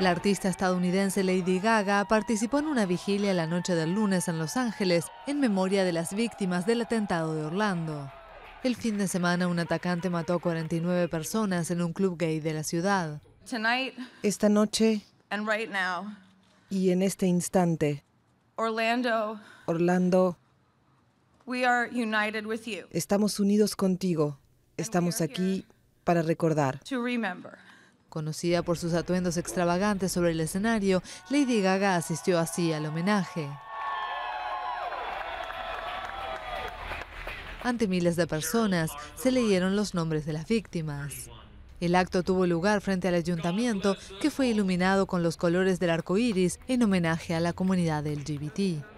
La artista estadounidense Lady Gaga participó en una vigilia la noche del lunes en Los Ángeles en memoria de las víctimas del atentado de Orlando. El fin de semana un atacante mató 49 personas en un club gay de la ciudad. Esta noche y en este instante, Orlando, Orlando estamos unidos contigo. Estamos aquí para recordar. Conocida por sus atuendos extravagantes sobre el escenario, Lady Gaga asistió así al homenaje. Ante miles de personas se leyeron los nombres de las víctimas. El acto tuvo lugar frente al ayuntamiento, que fue iluminado con los colores del arco iris en homenaje a la comunidad LGBT.